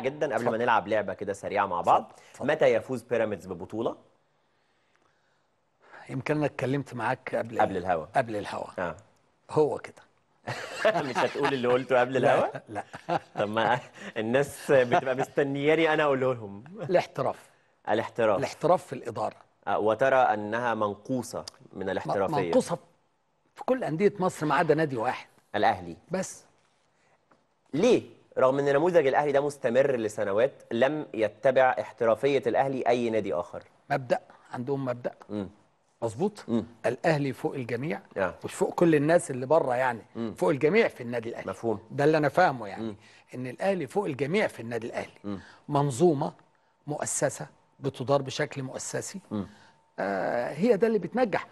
جدا قبل ما نلعب لعبه كده سريعه مع بعض متى يفوز بيراميدز ببطوله يمكن انا اتكلمت معاك قبل قبل الهوا قبل الهوا آه. هو كده مش هتقول اللي قلته قبل الهوا لا طب ما الناس بتبقى مستنياني انا اقول لهم الاحتراف الاحتراف الاحتراف في الاداره آه وترى انها منقوصه من الاحترافيه منقوصه في كل انديه مصر ما عدا نادي واحد الاهلي بس ليه رغم ان نموذج الاهلي ده مستمر لسنوات لم يتبع احترافيه الاهلي اي نادي اخر مبدا عندهم مبدا مظبوط الاهلي فوق الجميع آه. مش فوق كل الناس اللي بره يعني م. فوق الجميع في النادي الاهلي مفهوم ده اللي انا فاهمه يعني م. ان الاهلي فوق الجميع في النادي الاهلي م. منظومه مؤسسه بتدار بشكل مؤسسي آه هي ده اللي بتنجح